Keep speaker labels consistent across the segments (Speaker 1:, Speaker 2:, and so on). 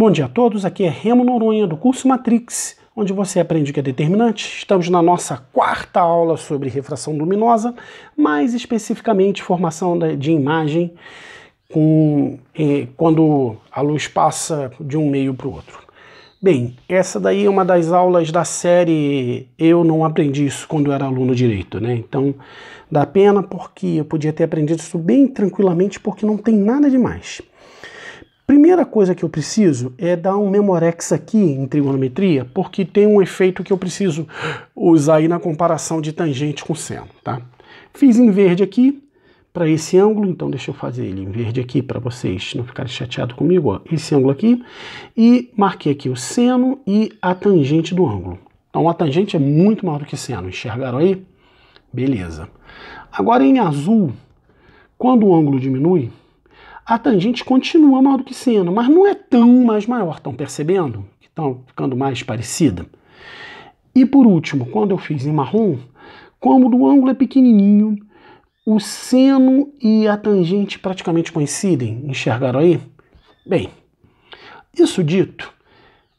Speaker 1: Bom dia a todos, aqui é Remo Noronha do curso Matrix, onde você aprende o que é determinante. Estamos na nossa quarta aula sobre refração luminosa, mais especificamente formação de imagem com, eh, quando a luz passa de um meio para o outro. Bem, essa daí é uma das aulas da série Eu Não Aprendi Isso Quando eu Era Aluno Direito, né? Então, dá pena porque eu podia ter aprendido isso bem tranquilamente, porque não tem nada demais. Primeira coisa que eu preciso é dar um memorex aqui em trigonometria, porque tem um efeito que eu preciso usar aí na comparação de tangente com seno, tá? Fiz em verde aqui para esse ângulo, então deixa eu fazer ele em verde aqui para vocês não ficarem chateados comigo, ó, esse ângulo aqui, e marquei aqui o seno e a tangente do ângulo. Então a tangente é muito maior do que seno, enxergaram aí? Beleza. Agora em azul, quando o ângulo diminui, a tangente continua maior do que seno, mas não é tão mais maior. Estão percebendo? Estão ficando mais parecida. E por último, quando eu fiz em marrom, como o ângulo é pequenininho, o seno e a tangente praticamente coincidem. Enxergaram aí? Bem, isso dito,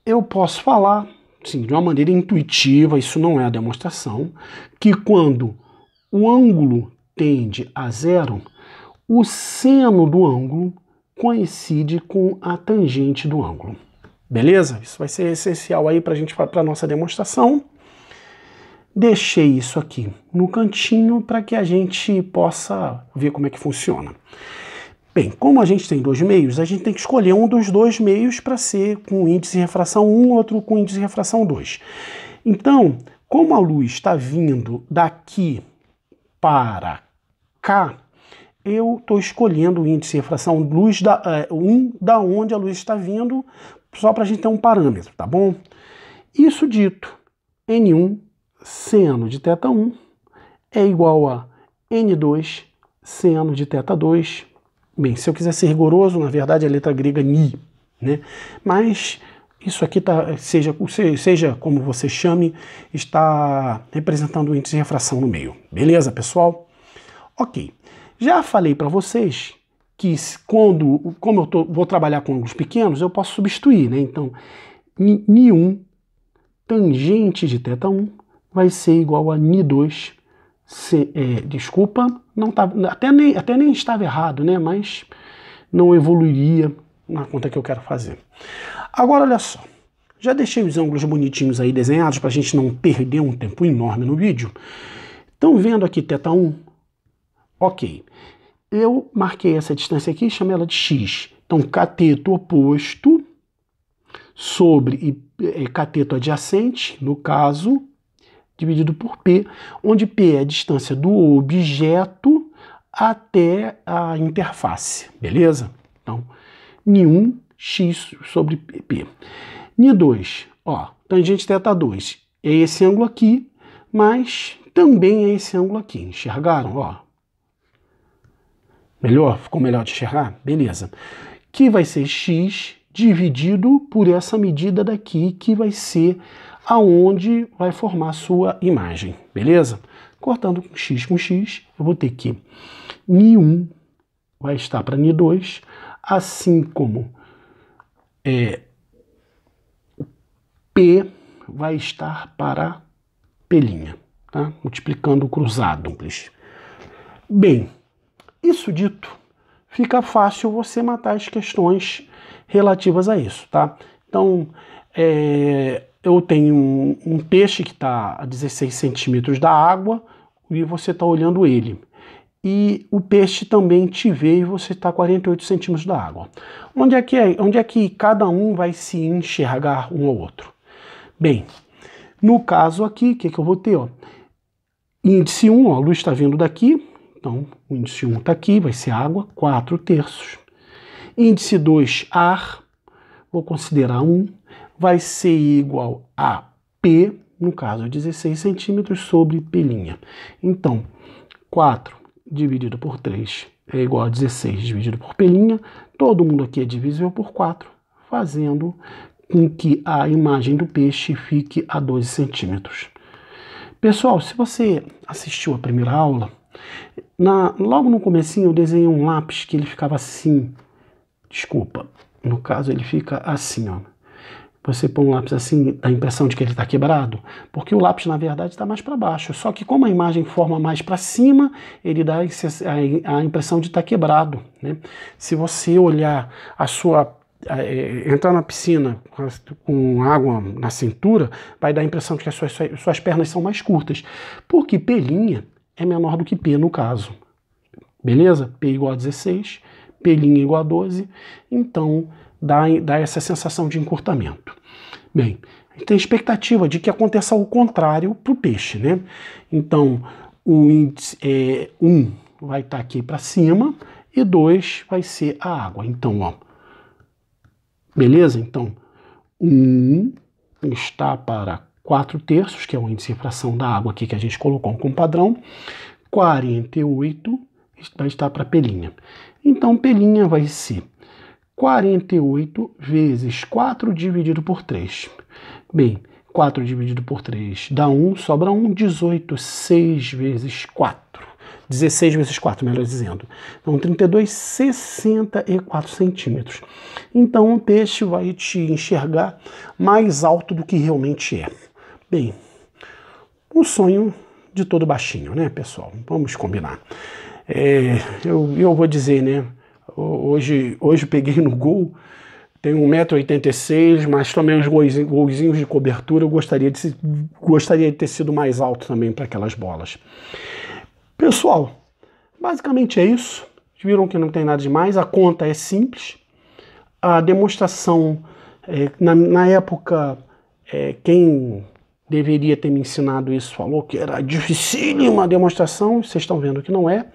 Speaker 1: eu posso falar, sim, de uma maneira intuitiva, isso não é a demonstração, que quando o ângulo tende a zero, o seno do ângulo coincide com a tangente do ângulo. Beleza? Isso vai ser essencial aí para a gente para nossa demonstração. Deixei isso aqui no cantinho para que a gente possa ver como é que funciona. Bem, como a gente tem dois meios, a gente tem que escolher um dos dois meios para ser com índice de refração 1, outro com índice de refração 2. Então, como a luz está vindo daqui para cá, eu estou escolhendo o índice de refração luz da, é, 1 da onde a luz está vindo, só para a gente ter um parâmetro, tá bom? Isso dito, N1 seno de θ1 é igual a N2 seno de θ2. Bem, se eu quiser ser rigoroso, na verdade é a letra grega é ni, né? Mas isso aqui tá, seja, seja como você chame, está representando o índice de refração no meio. Beleza, pessoal? Ok. Já falei para vocês que quando, como eu tô, vou trabalhar com ângulos pequenos, eu posso substituir, né? Então, Ni1 tangente de θ1 vai ser igual a Ni2, se, é, desculpa, não tá, até, nem, até nem estava errado, né? Mas não evoluiria na conta que eu quero fazer. Agora, olha só. Já deixei os ângulos bonitinhos aí desenhados para a gente não perder um tempo enorme no vídeo. Estão vendo aqui θ1? Ok. Eu marquei essa distância aqui e chamei ela de x. Então, cateto oposto sobre é, cateto adjacente, no caso, dividido por P, onde P é a distância do objeto até a interface, beleza? Então, N1, x sobre P. N2, ó, tangente θ 2 é esse ângulo aqui, mas também é esse ângulo aqui, enxergaram? Ó, Melhor? Ficou melhor de enxergar? Beleza. Que vai ser x dividido por essa medida daqui, que vai ser aonde vai formar sua imagem, beleza? Cortando com x com x, eu vou ter que Ni1 vai estar para Ni2, assim como é, P vai estar para P', tá? multiplicando cruzado. Bem, isso dito, fica fácil você matar as questões relativas a isso, tá? Então, é, eu tenho um, um peixe que está a 16 centímetros da água e você está olhando ele. E o peixe também te vê e você está a 48 centímetros da água. Onde é, que é, onde é que cada um vai se enxergar um ao outro? Bem, no caso aqui, o que, que eu vou ter? Ó? Índice 1, ó, a luz está vindo daqui, então, o índice 1 está aqui, vai ser água, 4 terços. Índice 2, ar, vou considerar 1, vai ser igual a P, no caso 16 centímetros, sobre P'. Então, 4 dividido por 3 é igual a 16 dividido por P'. Todo mundo aqui é divisível por 4, fazendo com que a imagem do peixe fique a 12 centímetros. Pessoal, se você assistiu a primeira aula, na, logo no comecinho eu desenhei um lápis que ele ficava assim, desculpa, no caso ele fica assim, ó. Você põe um lápis assim, dá a impressão de que ele está quebrado, porque o lápis na verdade está mais para baixo. Só que como a imagem forma mais para cima, ele dá a impressão de estar tá quebrado. Né? Se você olhar a sua é, entrar na piscina com água na cintura vai dar a impressão de que as suas, suas pernas são mais curtas, porque pelinha é menor do que P no caso. Beleza? P igual a 16, P' igual a 12, então dá, dá essa sensação de encurtamento. Bem, a gente tem expectativa de que aconteça o contrário para o peixe, né? Então, o índice 1 é, um vai estar tá aqui para cima e 2 vai ser a água. Então, ó, beleza? Então, 1 está para 4 terços, que é o índice de fração da água aqui que a gente colocou como padrão, 48 vai estar para a pelinha. Então, pelinha vai ser 48 vezes 4 dividido por 3. Bem, 4 dividido por 3 dá 1, sobra 1, 18, 6 vezes 4. 16 vezes 4, melhor dizendo. Então, 32, 64 centímetros. Então, o peixe vai te enxergar mais alto do que realmente é. Bem, um sonho de todo baixinho, né, pessoal? Vamos combinar. É, eu, eu vou dizer, né? Hoje, hoje peguei no gol, tenho 1,86m, mas tomei uns golzinhos de cobertura. Eu gostaria de, gostaria de ter sido mais alto também para aquelas bolas. Pessoal, basicamente é isso. Viram que não tem nada de mais. A conta é simples. A demonstração, é, na, na época, é, quem deveria ter me ensinado isso, falou que era dificílima a demonstração, vocês estão vendo que não é.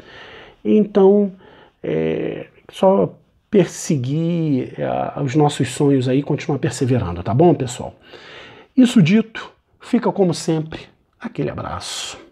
Speaker 1: Então, é, só perseguir é, os nossos sonhos aí, continuar perseverando, tá bom, pessoal? Isso dito, fica como sempre aquele abraço.